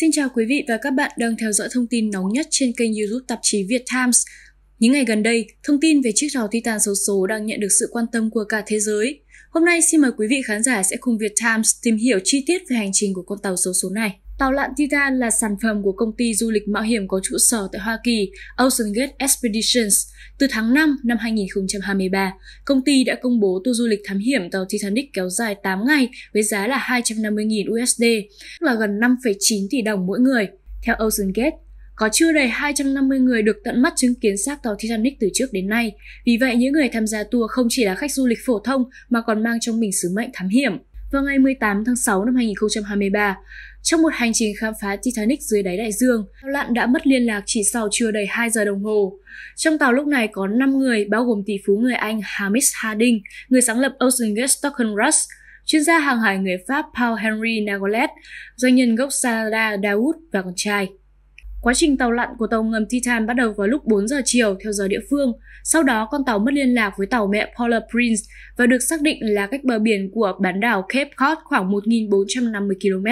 Xin chào quý vị và các bạn đang theo dõi thông tin nóng nhất trên kênh YouTube tạp chí Việt Times. Những ngày gần đây, thông tin về chiếc tàu Titan xấu số đang nhận được sự quan tâm của cả thế giới. Hôm nay xin mời quý vị khán giả sẽ cùng Việt Times tìm hiểu chi tiết về hành trình của con tàu xấu số này. Tàu lặn Titan là sản phẩm của công ty du lịch mạo hiểm có trụ sở tại Hoa Kỳ, Ocean Gate Expeditions. Từ tháng 5 năm 2023, công ty đã công bố tour du lịch thám hiểm tàu Titanic kéo dài 8 ngày với giá là 250.000 USD, tức là gần 5,9 tỷ đồng mỗi người. Theo Ocean Gate, có chưa đầy 250 người được tận mắt chứng kiến xác tàu Titanic từ trước đến nay. Vì vậy, những người tham gia tour không chỉ là khách du lịch phổ thông mà còn mang trong mình sứ mệnh thám hiểm vào ngày 18 tháng 6 năm 2023. Trong một hành trình khám phá Titanic dưới đáy đại dương, tàu lặn đã mất liên lạc chỉ sau chưa đầy 2 giờ đồng hồ. Trong tàu lúc này có 5 người, bao gồm tỷ phú người Anh Hamish Harding, người sáng lập Oceangate Stockton Rush, chuyên gia hàng hải người Pháp Paul Henry Nagolet, doanh nhân gốc Canada Dawood và con trai. Quá trình tàu lặn của tàu ngầm Titan bắt đầu vào lúc 4 giờ chiều theo giờ địa phương. Sau đó, con tàu mất liên lạc với tàu mẹ Polar Prince và được xác định là cách bờ biển của bán đảo Cape Cod khoảng 1.450 km.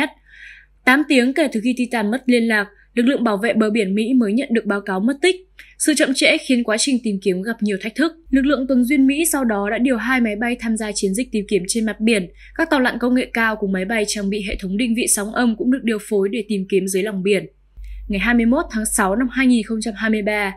8 tiếng kể từ khi Titan mất liên lạc, lực lượng bảo vệ bờ biển Mỹ mới nhận được báo cáo mất tích. Sự chậm trễ khiến quá trình tìm kiếm gặp nhiều thách thức. Lực lượng tuần duyên Mỹ sau đó đã điều hai máy bay tham gia chiến dịch tìm kiếm trên mặt biển. Các tàu lặn công nghệ cao cùng máy bay trang bị hệ thống định vị sóng âm cũng được điều phối để tìm kiếm dưới lòng biển ngày 21 tháng 6 năm 2023.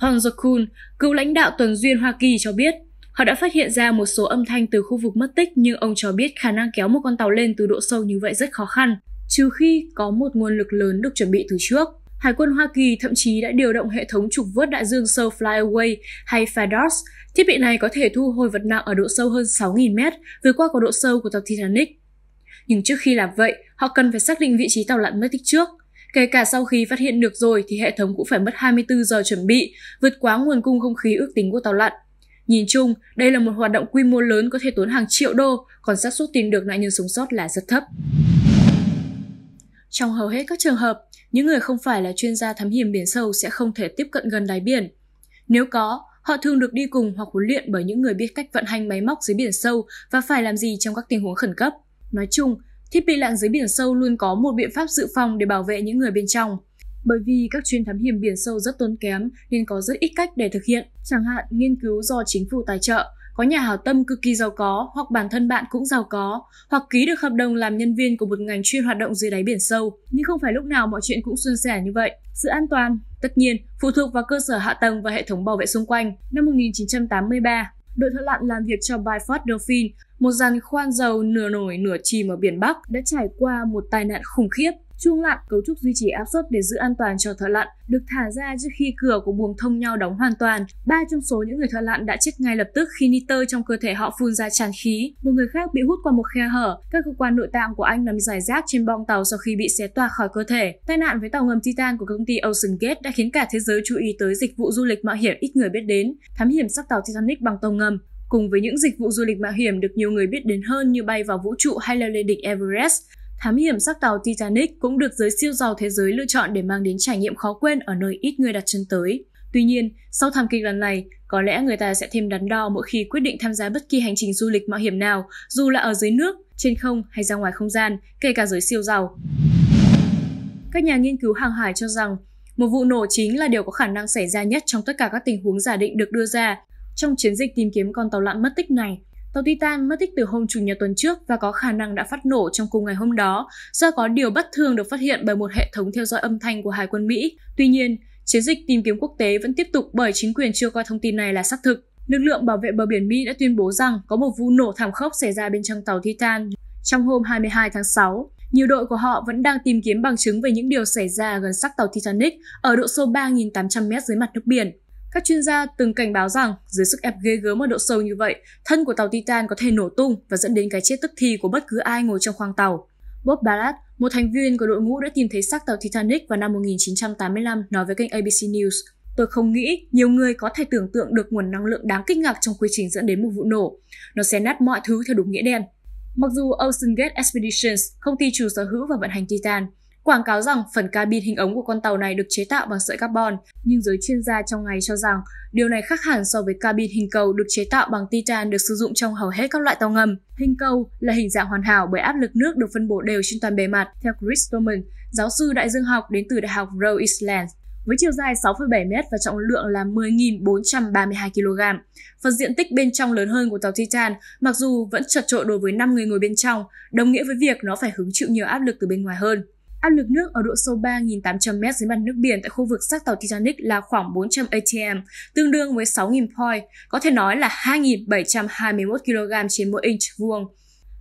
Pong Jokun, cựu lãnh đạo tuần duyên Hoa Kỳ cho biết, họ đã phát hiện ra một số âm thanh từ khu vực mất tích nhưng ông cho biết khả năng kéo một con tàu lên từ độ sâu như vậy rất khó khăn, trừ khi có một nguồn lực lớn được chuẩn bị từ trước. Hải quân Hoa Kỳ thậm chí đã điều động hệ thống trục vớt đại dương sâu Flyaway hay FADOS. Thiết bị này có thể thu hồi vật nặng ở độ sâu hơn 6.000 mét, vượt qua có độ sâu của tàu Titanic. Nhưng trước khi làm vậy, họ cần phải xác định vị trí tàu lặn mất tích trước – Kể cả sau khi phát hiện được rồi thì hệ thống cũng phải mất 24 giờ chuẩn bị, vượt quá nguồn cung không khí ước tính của tàu lặn. Nhìn chung, đây là một hoạt động quy mô lớn có thể tốn hàng triệu đô, còn xác suất tìm được nạn nhân sống sót là rất thấp. Trong hầu hết các trường hợp, những người không phải là chuyên gia thám hiểm biển sâu sẽ không thể tiếp cận gần đáy biển. Nếu có, họ thường được đi cùng hoặc huấn luyện bởi những người biết cách vận hành máy móc dưới biển sâu và phải làm gì trong các tình huống khẩn cấp. Nói chung, Thiết bị lặn dưới biển sâu luôn có một biện pháp dự phòng để bảo vệ những người bên trong. Bởi vì các chuyến thám hiểm biển sâu rất tốn kém nên có rất ít cách để thực hiện. Chẳng hạn nghiên cứu do chính phủ tài trợ, có nhà hảo tâm cực kỳ giàu có hoặc bản thân bạn cũng giàu có, hoặc ký được hợp đồng làm nhân viên của một ngành chuyên hoạt động dưới đáy biển sâu. Nhưng không phải lúc nào mọi chuyện cũng suôn sẻ như vậy. Sự an toàn, tất nhiên, phụ thuộc vào cơ sở hạ tầng và hệ thống bảo vệ xung quanh. Năm 1983, đội thợ lặn làm việc cho Byford Dolphin, một giàn khoan dầu nửa nổi nửa chìm ở biển Bắc đã trải qua một tai nạn khủng khiếp Chuông lặn cấu trúc duy trì áp suất để giữ an toàn cho thợ lặn, được thả ra trước khi cửa của buồng thông nhau đóng hoàn toàn. Ba trong số những người thợ lặn đã chết ngay lập tức khi nitơ trong cơ thể họ phun ra tràn khí. Một người khác bị hút qua một khe hở. Các cơ quan nội tạng của anh nằm dài rác trên bong tàu sau khi bị xé toạc khỏi cơ thể. Tai nạn với tàu ngầm Titan của công ty Ocean Gate đã khiến cả thế giới chú ý tới dịch vụ du lịch mạo hiểm ít người biết đến, thám hiểm sắc tàu Titanic bằng tàu ngầm cùng với những dịch vụ du lịch mạo hiểm được nhiều người biết đến hơn như bay vào vũ trụ hay leo lên đỉnh Everest, Thám hiểm xác tàu Titanic cũng được giới siêu giàu thế giới lựa chọn để mang đến trải nghiệm khó quên ở nơi ít người đặt chân tới. Tuy nhiên, sau thảm kịch lần này, có lẽ người ta sẽ thêm đắn đo mỗi khi quyết định tham gia bất kỳ hành trình du lịch mạo hiểm nào, dù là ở dưới nước, trên không hay ra ngoài không gian, kể cả giới siêu giàu. Các nhà nghiên cứu hàng hải cho rằng, một vụ nổ chính là điều có khả năng xảy ra nhất trong tất cả các tình huống giả định được đưa ra trong chiến dịch tìm kiếm con tàu lặn mất tích này Tàu Titan mất tích từ hôm Chủ nhật tuần trước và có khả năng đã phát nổ trong cùng ngày hôm đó do có điều bất thường được phát hiện bởi một hệ thống theo dõi âm thanh của Hải quân Mỹ. Tuy nhiên, chiến dịch tìm kiếm quốc tế vẫn tiếp tục bởi chính quyền chưa coi thông tin này là xác thực. Lực lượng bảo vệ bờ biển Mỹ đã tuyên bố rằng có một vụ nổ thảm khốc xảy ra bên trong tàu Titan trong hôm 22 tháng 6. Nhiều đội của họ vẫn đang tìm kiếm bằng chứng về những điều xảy ra gần xác tàu Titanic ở độ sâu 3.800m dưới mặt nước biển. Các chuyên gia từng cảnh báo rằng dưới sức ép ghê gớm ở độ sâu như vậy, thân của tàu Titan có thể nổ tung và dẫn đến cái chết tức thì của bất cứ ai ngồi trong khoang tàu. Bob Ballard, một thành viên của đội ngũ đã tìm thấy xác tàu Titanic vào năm 1985, nói với kênh ABC News. Tôi không nghĩ nhiều người có thể tưởng tượng được nguồn năng lượng đáng kinh ngạc trong quy trình dẫn đến một vụ nổ. Nó sẽ nát mọi thứ theo đúng nghĩa đen. Mặc dù Ocean Gate Expeditions, công ty chủ sở hữu và vận hành Titan, quảng cáo rằng phần cabin hình ống của con tàu này được chế tạo bằng sợi carbon, nhưng giới chuyên gia trong ngày cho rằng điều này khác hẳn so với cabin hình cầu được chế tạo bằng titan được sử dụng trong hầu hết các loại tàu ngầm. Hình cầu là hình dạng hoàn hảo bởi áp lực nước được phân bổ đều trên toàn bề mặt, theo Chris Dorman, giáo sư đại dương học đến từ Đại học Rhode Island với chiều dài 6,7 m và trọng lượng là 10.432 kg. Phần diện tích bên trong lớn hơn của tàu Titan, mặc dù vẫn chật trội đối với 5 người ngồi bên trong, đồng nghĩa với việc nó phải hứng chịu nhiều áp lực từ bên ngoài hơn. Áp lực nước ở độ sâu 3.800m dưới mặt nước biển tại khu vực xác tàu Titanic là khoảng 400 atm, tương đương với 6.000 poi, có thể nói là 2.721 kg trên mỗi inch vuông.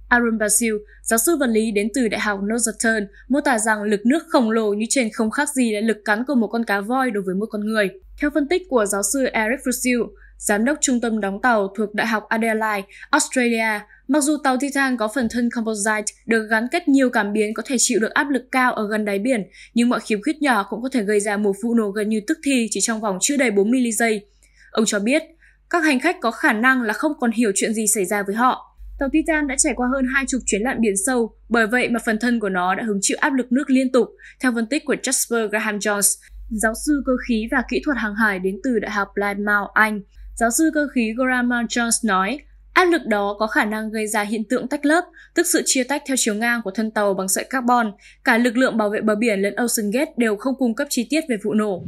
Aaron Basil, giáo sư vật lý đến từ Đại học Northwestern, mô tả rằng lực nước khổng lồ như trên không khác gì là lực cắn của một con cá voi đối với một con người. Theo phân tích của giáo sư Eric Fusil, giám đốc trung tâm đóng tàu thuộc Đại học Adelaide, Australia, mặc dù tàu Titan có phần thân composite được gắn kết nhiều cảm biến có thể chịu được áp lực cao ở gần đáy biển, nhưng mọi khiếm khuyết nhỏ cũng có thể gây ra một vụ nổ gần như tức thì chỉ trong vòng chưa đầy 4 mili giây. Ông cho biết, các hành khách có khả năng là không còn hiểu chuyện gì xảy ra với họ. Tàu Titan đã trải qua hơn hai chục chuyến lặn biển sâu, bởi vậy mà phần thân của nó đã hứng chịu áp lực nước liên tục, theo phân tích của Jasper Graham Jones, giáo sư cơ khí và kỹ thuật hàng hải đến từ Đại học Plymouth, Anh. Giáo sư cơ khí Graham Jones nói, áp lực đó có khả năng gây ra hiện tượng tách lớp, tức sự chia tách theo chiều ngang của thân tàu bằng sợi carbon. Cả lực lượng bảo vệ bờ biển lẫn Ocean Gate đều không cung cấp chi tiết về vụ nổ.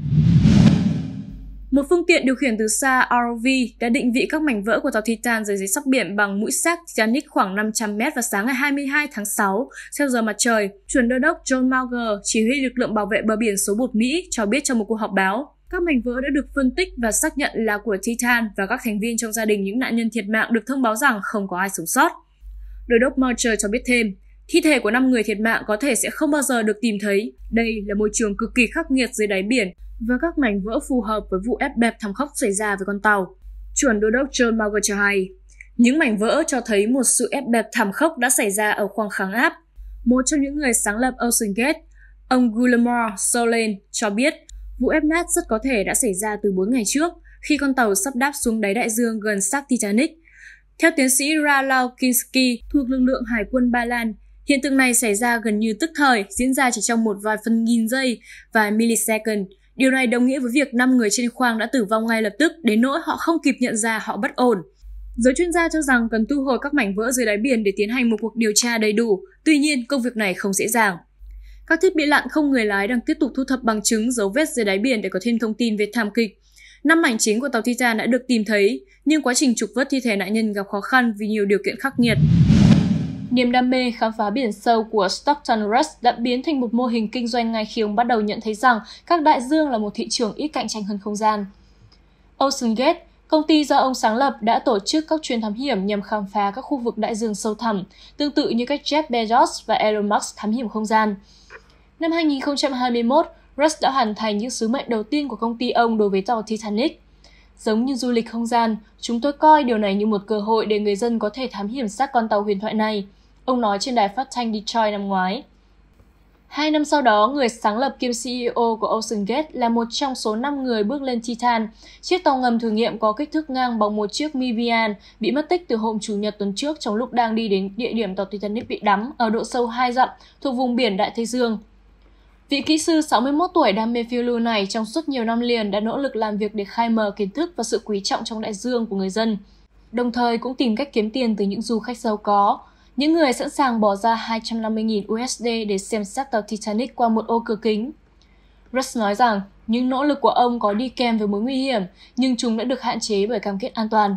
Một phương tiện điều khiển từ xa ROV đã định vị các mảnh vỡ của tàu Titan dưới dưới sóc biển bằng mũi xác Titanic khoảng 500 m vào sáng ngày 22 tháng 6 theo giờ mặt trời. Chuẩn đô đốc John Mauger, chỉ huy lực lượng bảo vệ bờ biển số 1 Mỹ, cho biết trong một cuộc họp báo. Các mảnh vỡ đã được phân tích và xác nhận là của Titan và các thành viên trong gia đình những nạn nhân thiệt mạng được thông báo rằng không có ai sống sót. Đội đốc Marcher cho biết thêm, thi thể của 5 người thiệt mạng có thể sẽ không bao giờ được tìm thấy. Đây là môi trường cực kỳ khắc nghiệt dưới đáy biển và các mảnh vỡ phù hợp với vụ ép bẹp thảm khốc xảy ra với con tàu. Chuẩn đô đốc John Marger cho hay, những mảnh vỡ cho thấy một sự ép bẹp thảm khốc đã xảy ra ở khoang kháng áp. Một trong những người sáng lập Ocean Gate, ông Guillermo Solen cho biết Vụ ép nát rất có thể đã xảy ra từ 4 ngày trước, khi con tàu sắp đáp xuống đáy đại dương gần xác Titanic. Theo tiến sĩ Ralau Kinski thuộc lực lượng Hải quân Ba Lan, hiện tượng này xảy ra gần như tức thời, diễn ra chỉ trong một vài phần nghìn giây và millisecond. Điều này đồng nghĩa với việc 5 người trên khoang đã tử vong ngay lập tức, đến nỗi họ không kịp nhận ra họ bất ổn. Giới chuyên gia cho rằng cần thu hồi các mảnh vỡ dưới đáy biển để tiến hành một cuộc điều tra đầy đủ, tuy nhiên công việc này không dễ dàng. Các thiết bị lặn không người lái đang tiếp tục thu thập bằng chứng dấu vết dưới đáy biển để có thêm thông tin về thảm kịch. Năm mảnh chính của tàu Titan đã được tìm thấy, nhưng quá trình trục vớt thi thể nạn nhân gặp khó khăn vì nhiều điều kiện khắc nghiệt. Niềm đam mê khám phá biển sâu của Stockton Rush đã biến thành một mô hình kinh doanh ngay khi ông bắt đầu nhận thấy rằng các đại dương là một thị trường ít cạnh tranh hơn không gian. Ocean Gate, công ty do ông sáng lập đã tổ chức các chuyến thám hiểm nhằm khám phá các khu vực đại dương sâu thẳm, tương tự như cách Jeff Bezos và Elon Musk thám hiểm không gian. Năm 2021, rust đã hoàn thành những sứ mệnh đầu tiên của công ty ông đối với tàu Titanic. Giống như du lịch không gian, chúng tôi coi điều này như một cơ hội để người dân có thể thám hiểm xác con tàu huyền thoại này, ông nói trên đài phát thanh Detroit năm ngoái. Hai năm sau đó, người sáng lập kiêm CEO của Ocean Gate là một trong số 5 người bước lên Titan, chiếc tàu ngầm thử nghiệm có kích thước ngang bằng một chiếc Mivian bị mất tích từ hôm Chủ nhật tuần trước trong lúc đang đi đến địa điểm tàu Titanic bị đắm ở độ sâu 2 dặm thuộc vùng biển Đại Tây Dương. Vị kỹ sư 61 tuổi đam mê phiêu lưu này trong suốt nhiều năm liền đã nỗ lực làm việc để khai mở kiến thức và sự quý trọng trong đại dương của người dân, đồng thời cũng tìm cách kiếm tiền từ những du khách giàu có, những người sẵn sàng bỏ ra 250.000 USD để xem xét tàu Titanic qua một ô cửa kính. Russ nói rằng những nỗ lực của ông có đi kèm với mối nguy hiểm, nhưng chúng đã được hạn chế bởi cam kết an toàn.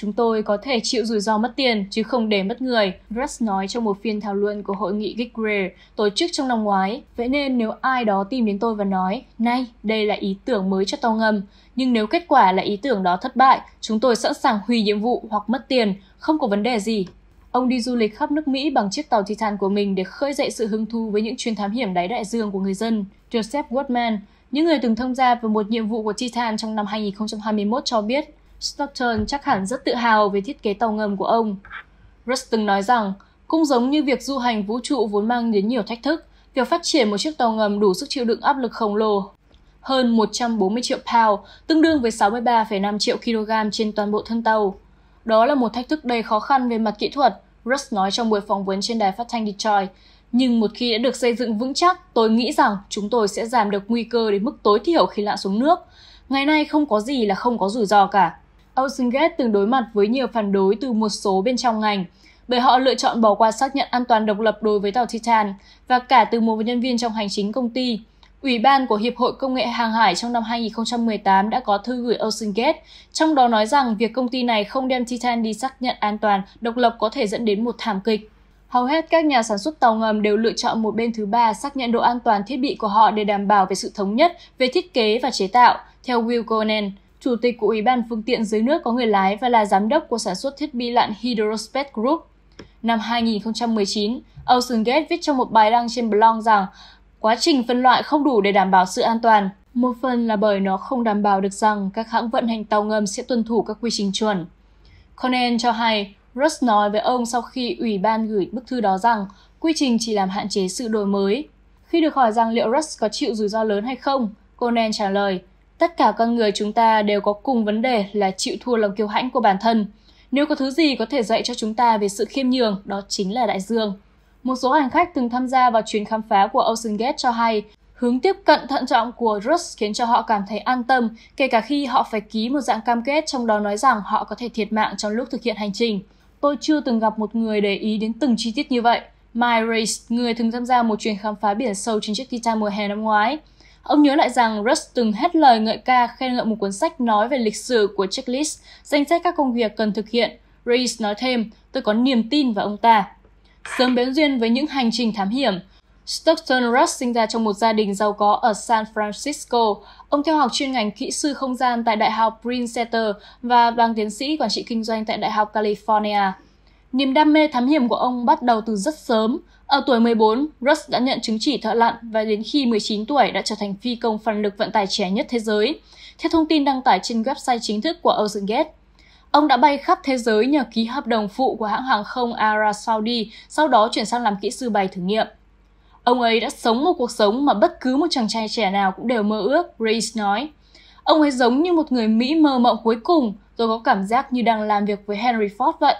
Chúng tôi có thể chịu rủi ro mất tiền chứ không để mất người, Russ nói trong một phiên thảo luận của hội nghị Geekrare tổ chức trong năm ngoái. Vậy nên nếu ai đó tìm đến tôi và nói, nay đây là ý tưởng mới cho tàu ngầm, nhưng nếu kết quả là ý tưởng đó thất bại, chúng tôi sẵn sàng hủy nhiệm vụ hoặc mất tiền, không có vấn đề gì. Ông đi du lịch khắp nước Mỹ bằng chiếc tàu Titan của mình để khơi dậy sự hứng thú với những chuyến thám hiểm đáy đại dương của người dân. Joseph Goodman, những người từng tham gia vào một nhiệm vụ của Titan trong năm 2021 cho biết Stockton chắc hẳn rất tự hào về thiết kế tàu ngầm của ông. Russ từng nói rằng, cũng giống như việc du hành vũ trụ vốn mang đến nhiều thách thức, việc phát triển một chiếc tàu ngầm đủ sức chịu đựng áp lực khổng lồ hơn 140 triệu pound, tương đương với 63,5 triệu kg trên toàn bộ thân tàu. Đó là một thách thức đầy khó khăn về mặt kỹ thuật, Russ nói trong buổi phỏng vấn trên đài phát thanh Detroit. Nhưng một khi đã được xây dựng vững chắc, tôi nghĩ rằng chúng tôi sẽ giảm được nguy cơ đến mức tối thiểu khi lặn xuống nước. Ngày nay không có gì là không có rủi ro cả. Ocean Gate từng đối mặt với nhiều phản đối từ một số bên trong ngành, bởi họ lựa chọn bỏ qua xác nhận an toàn độc lập đối với tàu Titan và cả từ một nhân viên trong hành chính công ty. Ủy ban của Hiệp hội Công nghệ Hàng hải trong năm 2018 đã có thư gửi Ocean Gate, trong đó nói rằng việc công ty này không đem Titan đi xác nhận an toàn độc lập có thể dẫn đến một thảm kịch. Hầu hết các nhà sản xuất tàu ngầm đều lựa chọn một bên thứ ba xác nhận độ an toàn thiết bị của họ để đảm bảo về sự thống nhất về thiết kế và chế tạo, theo Will Conan. Chủ tịch của Ủy ban phương tiện dưới nước có người lái và là giám đốc của sản xuất thiết bị lặn Hydrospace Group. Năm 2019, Ocean Gate viết trong một bài đăng trên blog rằng quá trình phân loại không đủ để đảm bảo sự an toàn. Một phần là bởi nó không đảm bảo được rằng các hãng vận hành tàu ngầm sẽ tuân thủ các quy trình chuẩn. Conan cho hay, Russ nói với ông sau khi ủy ban gửi bức thư đó rằng quy trình chỉ làm hạn chế sự đổi mới. Khi được hỏi rằng liệu Russ có chịu rủi ro lớn hay không, Conan trả lời, Tất cả con người chúng ta đều có cùng vấn đề là chịu thua lòng kiêu hãnh của bản thân. Nếu có thứ gì có thể dạy cho chúng ta về sự khiêm nhường, đó chính là đại dương. Một số hành khách từng tham gia vào chuyến khám phá của Ocean Gate cho hay, hướng tiếp cận thận trọng của Russ khiến cho họ cảm thấy an tâm, kể cả khi họ phải ký một dạng cam kết trong đó nói rằng họ có thể thiệt mạng trong lúc thực hiện hành trình. Tôi chưa từng gặp một người để ý đến từng chi tiết như vậy. Mike Race, người từng tham gia một chuyến khám phá biển sâu trên chiếc hè năm ngoái, Ông nhớ lại rằng Russ từng hết lời ngợi ca khen ngợi một cuốn sách nói về lịch sử của checklist, danh sách các công việc cần thực hiện. Reese nói thêm, tôi có niềm tin vào ông ta. Sớm bén duyên với những hành trình thám hiểm, Stockton Rush sinh ra trong một gia đình giàu có ở San Francisco. Ông theo học chuyên ngành kỹ sư không gian tại Đại học Princeton và bằng tiến sĩ quản trị kinh doanh tại Đại học California. Niềm đam mê thám hiểm của ông bắt đầu từ rất sớm. Ở tuổi 14, Russ đã nhận chứng chỉ thợ lặn và đến khi 19 tuổi đã trở thành phi công phản lực vận tải trẻ nhất thế giới, theo thông tin đăng tải trên website chính thức của OceanGate. Ông đã bay khắp thế giới nhờ ký hợp đồng phụ của hãng hàng không Ara Saudi, sau đó chuyển sang làm kỹ sư bay thử nghiệm. Ông ấy đã sống một cuộc sống mà bất cứ một chàng trai trẻ nào cũng đều mơ ước, Reese nói. Ông ấy giống như một người Mỹ mơ mộng cuối cùng, rồi có cảm giác như đang làm việc với Henry Ford vậy.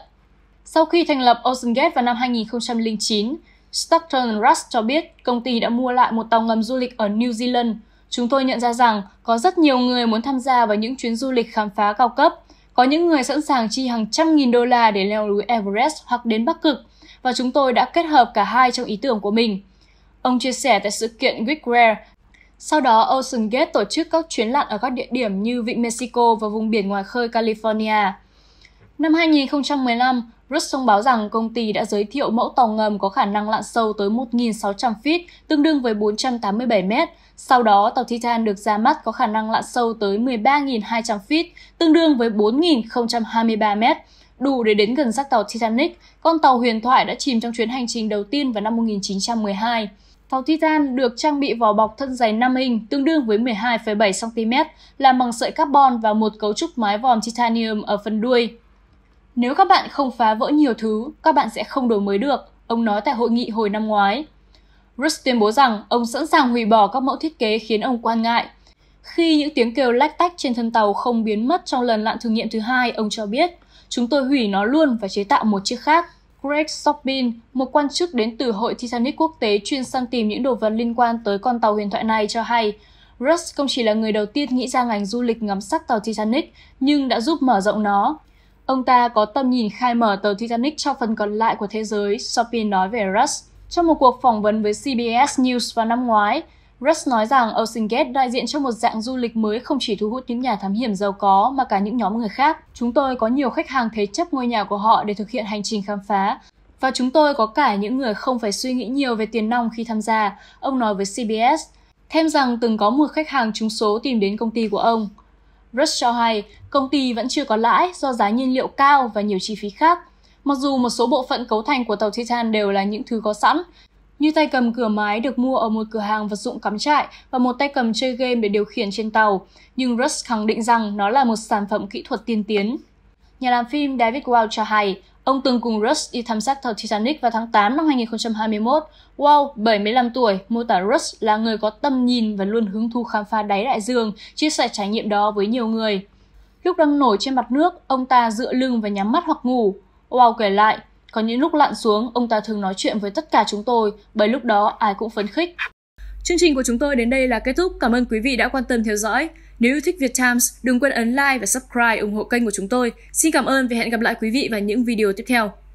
Sau khi thành lập OceanGate vào năm 2009, Stockton Rush cho biết công ty đã mua lại một tàu ngầm du lịch ở New Zealand. Chúng tôi nhận ra rằng có rất nhiều người muốn tham gia vào những chuyến du lịch khám phá cao cấp. Có những người sẵn sàng chi hàng trăm nghìn đô la để leo núi Everest hoặc đến Bắc Cực, và chúng tôi đã kết hợp cả hai trong ý tưởng của mình. Ông chia sẻ tại sự kiện Rare. Sau đó, Ocean Gate tổ chức các chuyến lặn ở các địa điểm như Vịnh Mexico và vùng biển ngoài khơi California. Năm 2015, Rus thông báo rằng công ty đã giới thiệu mẫu tàu ngầm có khả năng lặn sâu tới 1.600 feet, tương đương với 487 mét. Sau đó, tàu Titan được ra mắt có khả năng lặn sâu tới 13.200 feet, tương đương với 4.023 mét đủ để đến gần xác tàu Titanic, con tàu huyền thoại đã chìm trong chuyến hành trình đầu tiên vào năm 1912. Tàu Titan được trang bị vỏ bọc thân dày 5 inch tương đương với 12,7 cm, làm bằng sợi carbon và một cấu trúc mái vòm titanium ở phần đuôi. Nếu các bạn không phá vỡ nhiều thứ, các bạn sẽ không đổi mới được, ông nói tại hội nghị hồi năm ngoái. Rus tuyên bố rằng ông sẵn sàng hủy bỏ các mẫu thiết kế khiến ông quan ngại. Khi những tiếng kêu lách tách trên thân tàu không biến mất trong lần lặn thử nghiệm thứ hai, ông cho biết, chúng tôi hủy nó luôn và chế tạo một chiếc khác. Greg Sopin, một quan chức đến từ hội Titanic quốc tế chuyên săn tìm những đồ vật liên quan tới con tàu huyền thoại này cho hay, Russ không chỉ là người đầu tiên nghĩ ra ngành du lịch ngắm sắc tàu Titanic, nhưng đã giúp mở rộng nó. Ông ta có tầm nhìn khai mở tàu Titanic cho phần còn lại của thế giới, Chopin nói về Russ. Trong một cuộc phỏng vấn với CBS News vào năm ngoái, Russ nói rằng Ocean Gate đại diện cho một dạng du lịch mới không chỉ thu hút những nhà thám hiểm giàu có mà cả những nhóm người khác. Chúng tôi có nhiều khách hàng thế chấp ngôi nhà của họ để thực hiện hành trình khám phá. Và chúng tôi có cả những người không phải suy nghĩ nhiều về tiền nong khi tham gia, ông nói với CBS. Thêm rằng từng có một khách hàng trúng số tìm đến công ty của ông. Rush cho hay công ty vẫn chưa có lãi do giá nhiên liệu cao và nhiều chi phí khác. Mặc dù một số bộ phận cấu thành của tàu Titan đều là những thứ có sẵn, như tay cầm cửa mái được mua ở một cửa hàng vật dụng cắm trại và một tay cầm chơi game để điều khiển trên tàu, nhưng Rush khẳng định rằng nó là một sản phẩm kỹ thuật tiên tiến. Nhà làm phim David Wow cho hay Ông từng cùng Rush đi thăm xác tàu Titanic vào tháng 8 năm 2021. Wow, 75 tuổi, mô tả Rush là người có tầm nhìn và luôn hứng thú khám phá đáy đại dương, chia sẻ trải nghiệm đó với nhiều người. Lúc đang nổi trên mặt nước, ông ta dựa lưng và nhắm mắt hoặc ngủ. Wow kể lại, có những lúc lặn xuống, ông ta thường nói chuyện với tất cả chúng tôi, bởi lúc đó ai cũng phấn khích. Chương trình của chúng tôi đến đây là kết thúc. Cảm ơn quý vị đã quan tâm theo dõi. Nếu yêu thích Việt Times, đừng quên ấn like và subscribe ủng hộ kênh của chúng tôi. Xin cảm ơn và hẹn gặp lại quý vị vào những video tiếp theo.